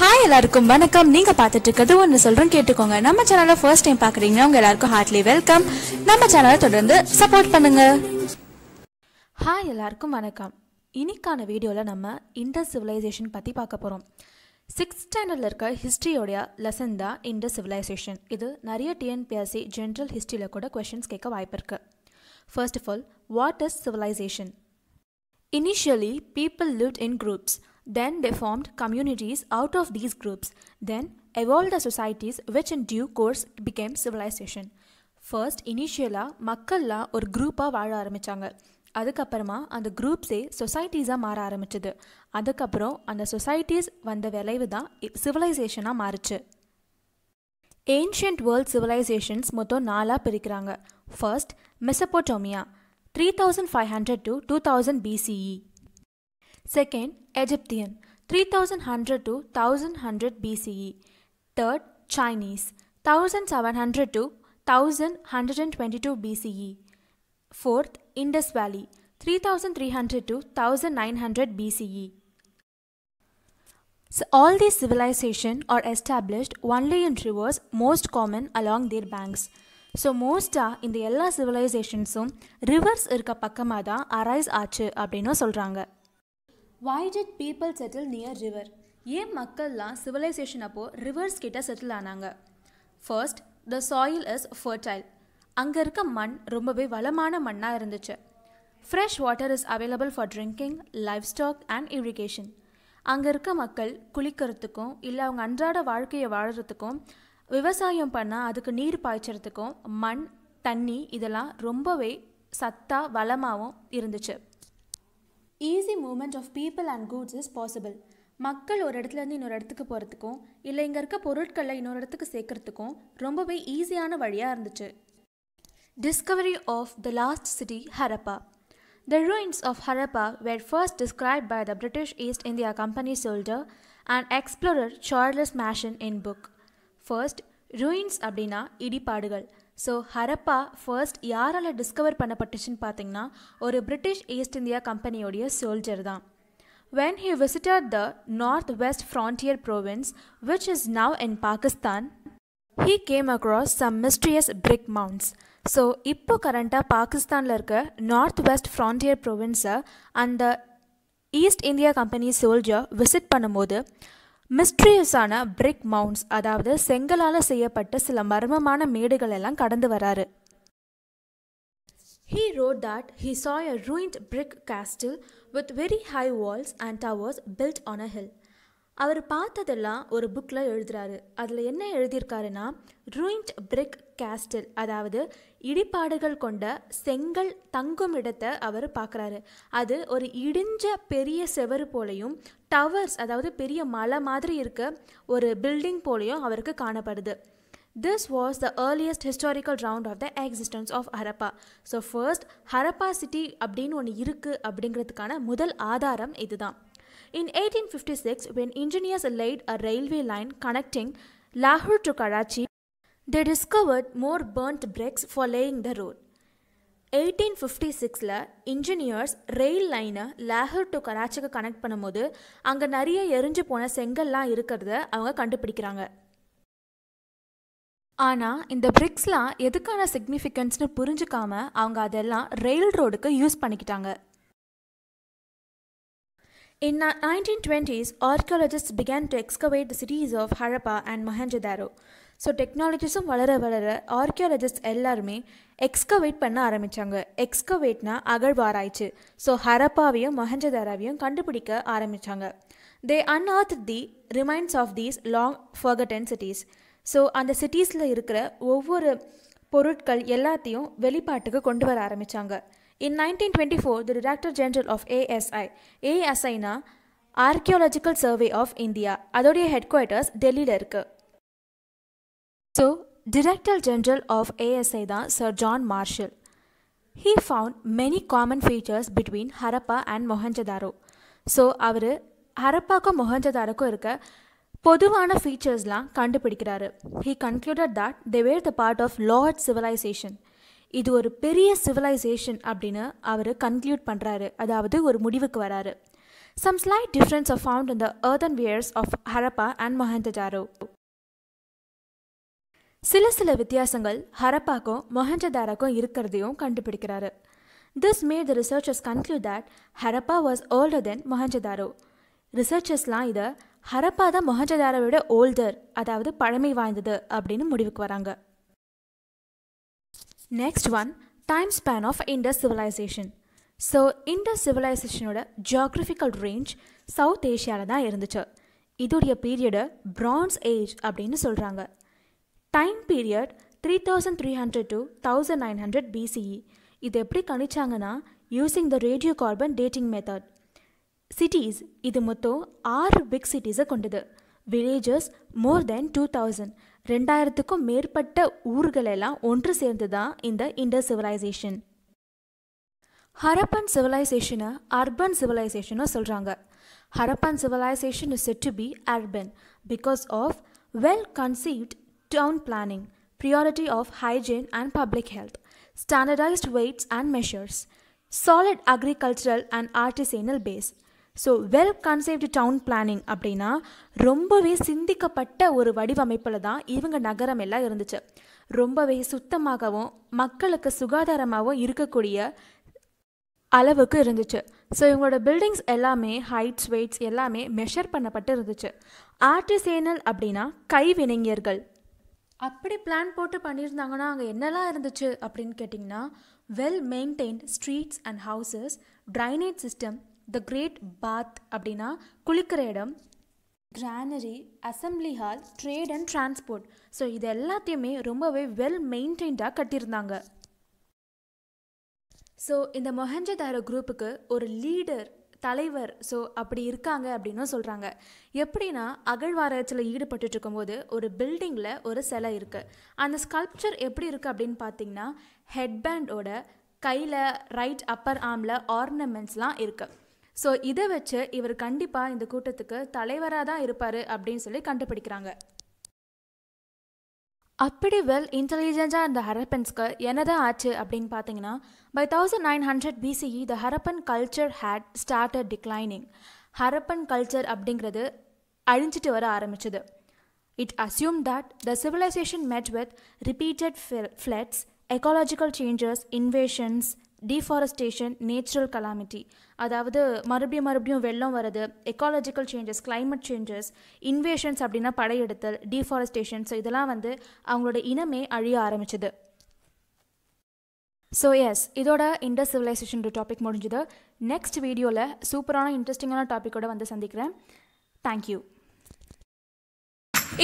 Hi எல்லாருக்கும் வணக்கம் நீங்க பாத்துட்டு இருக்கிறது ஒன்று சொல்றேன் கேட்டுக்கோங்க நம்ம சேனலை ஃபர்ஸ்ட் டைம் பாக்குறீங்க உங்க எல்லாருக்கும் ஹார்ட்லி வெல்கம் நம்ம சேனலை தொடர்ந்து சப்போர்ட் பண்ணுங்க ஹாய் எல்லாருக்கும் வணக்கம் இன்னைக்கான வீடியோவில் நம்ம இண்டஸ் சிவிலைசேஷன் பற்றி பார்க்க போகிறோம் சிக்ஸ்த் ஸ்டாண்டர்டில் இருக்க ஹிஸ்ட்ரியோடைய லெசன் தான் இண்டஸ் சிவிலைசேஷன் இது நிறைய டிஎன்பிஎஸ்சி ஜென்ரல் ஹிஸ்ட்ரியில் கூட கொஷின்ஸ் கேட்க வாய்ப்பு இருக்கு first of all what is civilisation initially people live in groups Then they formed communities out of these groups, then evolved the societies which in due course became civilization. First இனிஷியலாக மக்கள்லாம் ஒரு குரூப்பாக வாழ ஆரம்பித்தாங்க அதுக்கப்புறமா அந்த குரூப்ஸே சொசைட்டிஸாக மாற ஆரம்பிச்சது அதுக்கப்புறம் அந்த சொசைட்டிஸ் வந்த விளைவு தான் சிவிலைசேஷனாக மாறுச்சு ஏன்ஷியன்ட் வேர்ல்ட் சிவிலைசேஷன்ஸ் மொத்தம் நாலாக பிரிக்கிறாங்க first Mesopotamia three thousand five hundred to two thousand BCE Second, Egyptian, 3100 to 1100 BCE. Third, Chinese, 1700 to 1122 BCE. Fourth, Indus Valley, 3300 to 1900 BCE. So all these civilizations are established only in rivers most common along their banks. most are in the Ella rivers rivers irka pakkamada arise ஆச்சு அப்படின்னு சொல்கிறாங்க why did people settle near river ஏன் மக்கள்லாம் civilization அப்போது rivers கிட்ட settle ஆனாங்க first the soil is fertile அங்கே இருக்க மண் ரொம்பவே வளமான மண்ணாக இருந்துச்சு fresh water is available for drinking livestock and irrigation அங்கே இருக்க மக்கள் குளிக்கிறதுக்கும் இல்லை அவங்க அன்றாட வாழ்க்கையை வாழறதுக்கும் விவசாயம் பண்ணால் அதுக்கு நீர் பாய்ச்சறதுக்கும் மண் தண்ணி இதெல்லாம் ரொம்பவே சத்தாக வளமாகவும் இருந்துச்சு easy movement of people and goods is possible மக்கள் ஒரு இடத்துலேருந்து இன்னொரு இடத்துக்கு போகிறதுக்கும் இல்லை இங்கே இருக்க பொருட்களை இன்னொரு இடத்துக்கு சேர்க்கறதுக்கும் ரொம்பவே ஈஸியான வழியாக இருந்துச்சு discovery of the lost city Harappa the ruins of Harappa were first describe by the British East India Company soldier and explorer Charles Masson in book first ruins அப்படின்னா இடிபாடுகள் ஸோ ஹரப்பா ஃபர்ஸ்ட் யாரால் டிஸ்கவர் பண்ணப்பட்டுச்சுன்னு பார்த்தீங்கன்னா ஒரு பிரிட்டிஷ் ஈஸ்ட் இந்தியா கம்பெனியோடைய soldier தான் when he visited the North West Frontier Province which is now in Pakistan he came across some mysterious brick mounds so இப்போ கரண்ட்டாக பாகிஸ்தானில் இருக்க நார்த் வெஸ்ட் ஃப்ரான்டியர் ப்ரோவின்ஸை அந்த East India Company soldier visit பண்ணும்போது மிஸ்ட்ரியஸான பிரிக் மவுண்ட்ஸ் அதாவது செங்கலால் செய்யப்பட்ட சில மர்மமான மேடுகள் எல்லாம் கடந்து வராரு he wrote that he saw a ruined brick castle with very high walls and towers built on a hill அவர் பார்த்ததெல்லாம் ஒரு புக்கில் எழுதுறாரு அதில் என்ன எழுதியிருக்காருன்னா ரூயின்ட் பிரிக் கேஸ்டில் அதாவது இடிபாடுகள் கொண்ட செங்கல் தங்கும் இடத்தை அவர் பார்க்குறாரு அது ஒரு இடிஞ்ச பெரிய செவரு போலையும் டவர்ஸ் அதாவது பெரிய மலை மாதிரி இருக்க ஒரு பில்டிங் போலேயும் அவருக்கு காணப்படுது this was the earliest historical round of the existence of Harappa so first Harappa city அப்படின்னு ஒன்று இருக்குது அப்படிங்கிறதுக்கான முதல் ஆதாரம் இதுதான் in eighteen fifty six when engineers laid a railway line connecting லாகூர் to Karachi they discovered more burnt bricks for laying the road eighteen fifty சிக்ஸில் engineers rail லைனை லேஹர் டு கராச்சிக்கு கனெக்ட் பண்ணும்போது அங்கே நிறைய எரிஞ்சு போன செங்கல்லாம் இருக்கிறத அவங்க கண்டுபிடிக்கிறாங்க ஆனால் இந்த பிரிக்ஸ்லாம் எதுக்கான சிக்னிஃபிகன்ஸ்னு புரிஞ்சுக்காம அவங்க அதெல்லாம் ரெயில் ரோடுக்கு யூஸ் பண்ணிக்கிட்டாங்க in nineteen archaeologists archaeologist to excavate the cities of Harappa and Mohenjo-daro. So டெக்னாலஜிஸும் வளர வளர ஆர்கியாலஜிஸ்ட் எல்லாருமே எக்ஸ்கவேட் பண்ண ஆரம்பித்தாங்க எக்ஸ்கவேட்னா அகழ்வாராய்ச்சி ஸோ ஹரப்பாவையும் மஹஞ்சதாராவையும் கண்டுபிடிக்க ஆரம்பித்தாங்க they unearthed the remains of these long forgotten cities so அந்த சிட்டிஸில் இருக்கிற ஒவ்வொரு பொருட்கள் எல்லாத்தையும் வெளிப்பாட்டுக்கு கொண்டு வர ஆரம்பித்தாங்க in nineteen twenty four the director general of ASI ஏஎஸ்ஐனா ஆர்கியாலஜிக்கல் சர்வே ஆஃப் இந்தியா அதோடைய ஹெட் குவார்ட்டர்ஸ் டெல்லியில் இருக்குது so director general of ASI தான் sir John Marshall he found many common features between Harappa and Mohenjodaro so அவர் ஹரப்பாக்கும் மொஹஞ்சதாருக்கும் இருக்க பொதுவான ஃபீச்சர்ஸ்லாம் கண்டுபிடிக்கிறாரு he concluded that they were the part of large civilization இது ஒரு பெரிய சிவிலைசேஷன் அப்படின்னு அவர் கன்க்ளூட் பண்ணுறாரு அதாவது ஒரு முடிவுக்கு வராரு some slight difference of found in the earthen wares of Harappa and Mohenjodaro சில சில வித்தியாசங்கள் ஹரப்பாக்கும் மொஹஞ்சதாராக்கும் இருக்கிறதையும் கண்டுபிடிக்கிறாரு this made the researchers conclude that Harappa was older than Mohenjodaro ரிசர்ச்சர்ஸ்லாம் இதை ஹரப்பா தான் விட ஓல்டர் அதாவது பழமை வாய்ந்தது அப்படின்னு முடிவுக்கு வராங்க next one time span of Indus civilization so Indus சிவிலைசேஷனோட ஜியாகிரபிக்கல் ரேஞ்ச் சவுத் ஏஷியாவில் தான் இருந்துச்சு இதோடைய பீரியடு பிரான்ஸ் ஏஜ் அப்படின்னு சொல்கிறாங்க time period three thousand three hundred to thousand nine hundred BCE இது எப்படி கணிச்சாங்கன்னா using the radio carbon dating method cities இது மொத்தம் ஆறு பிக் சிட்டிஸை கொண்டது villages more than two thousand ரெண்டாயிரத்துக்கும் மேற்பட்ட ஊர்களெல்லாம் ஒன்று சேர்ந்து தான் இந்த இண்டஸ் சிவிலைசேஷன் ஹரப்பன் சிவிலைசேஷனை அர்பன் சிவிலைசேஷனும் சொல்கிறாங்க Harappan civilization is said to be urban because of well conceived town planning priority of hygiene and public health standardized weights and measures solid agricultural and artisanal base so well concept town planning அப்படின்னா ரொம்பவே சிந்திக்கப்பட்ட ஒரு வடிவமைப்பில் தான் இவங்க நகரம் எல்லாம் இருந்துச்சு ரொம்பவே சுத்தமாகவும் மக்களுக்கு சுகாதாரமாகவும் இருக்கக்கூடிய அளவுக்கு இருந்துச்சு ஸோ இவங்களோட பில்டிங்ஸ் எல்லாமே ஹைட்ஸ் வெயிட்ஸ் எல்லாமே மெஷர் பண்ணப்பட்டு இருந்துச்சு ஆர்டிசேனல் அப்படின்னா கைவினைஞர்கள் அப்படி பிளான் போட்டு பண்ணியிருந்தாங்கன்னா அங்கே என்னெல்லாம் இருந்துச்சு அப்படின்னு கேட்டிங்கன்னா well maintained streets and houses drainage system the great bath அப்படின்னா குளிக்கிற இடம் granary assembly hall trade and transport so இது எல்லாத்தையுமே ரொம்பவே வெல் மெயின்டைன்டாக கட்டியிருந்தாங்க ஸோ இந்த மொஹஞ்சதாரோ குரூப்புக்கு ஒரு லீடர் தலைவர் ஸோ அப்படி இருக்காங்க அப்படின்னு சொல்கிறாங்க எப்படின்னா அகழ்வாராய்ச்சியில் ஈடுபட்டு இருக்கும்போது ஒரு பில்டிங்கில் ஒரு சிலை இருக்குது அந்த ஸ்கல்ப்சர் எப்படி இருக்குது அப்படின்னு பார்த்தீங்கன்னா ஹெட்பேண்டோட கையில் ரைட் அப்பர் ஆர்மில் ஆர்னமெண்ட்ஸ்லாம் இருக்குது ஸோ இதை வச்சு இவர் கண்டிப்பாக இந்த கூட்டத்துக்கு தலைவராக தான் இருப்பார் அப்படின்னு சொல்லி கண்டுபிடிக்கிறாங்க அப்படி வெல் இன்டெலிஜென்ட்டாக இருந்த ஹரப்பன்ஸ்க்கு என்னதான் ஆச்சு அப்படின்னு பார்த்தீங்கன்னா by thousand nine hundred BCE the Harappan culture had start declining Harappan culture அப்படிங்கிறது அழிஞ்சிட்டு வர ஆரம்பிச்சது it assume that the civilization met with repeated floods ecological changes invasions deforestation natural calamity அதாவது மறுபடியும் மறுபடியும் வெள்ளம் வர்றது ecological changes climate changes invasions அப்படின்னா படையெடுத்தல் டீஃபாரஸ்டேஷன் ஸோ இதெல்லாம் வந்து அவங்களோட இனமே அழிய ஆரம்பிச்சது ஸோ எஸ் இதோட இண்டஸ் சிவிலைசேஷன் டாபிக் முடிஞ்சுது நெக்ஸ்ட் வீடியோவில் சூப்பரான இன்ட்ரெஸ்டிங்கான டாப்பிக்கோட வந்து சந்திக்கிறேன் தேங்க்யூ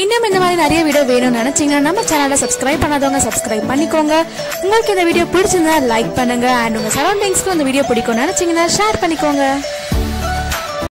இன்னும் இந்த மாதிரி நிறைய வீடியோ வேணும்னு நினைச்சீங்கன்னா நம்ம சேனலை சப்ஸ்கிரைப் பண்ணாதவங்க சப்ஸ்கிரைப் பண்ணிக்கோங்க உங்களுக்கு இந்த வீடியோ பிடிச்சிருந்தா லைக் பண்ணுங்க அண்ட் உங்க சரௌண்டிங்ஸ்க்கு இந்த வீடியோ பிடிக்கும் நினைச்சீங்கன்னா ஷேர் பண்ணிக்கோங்க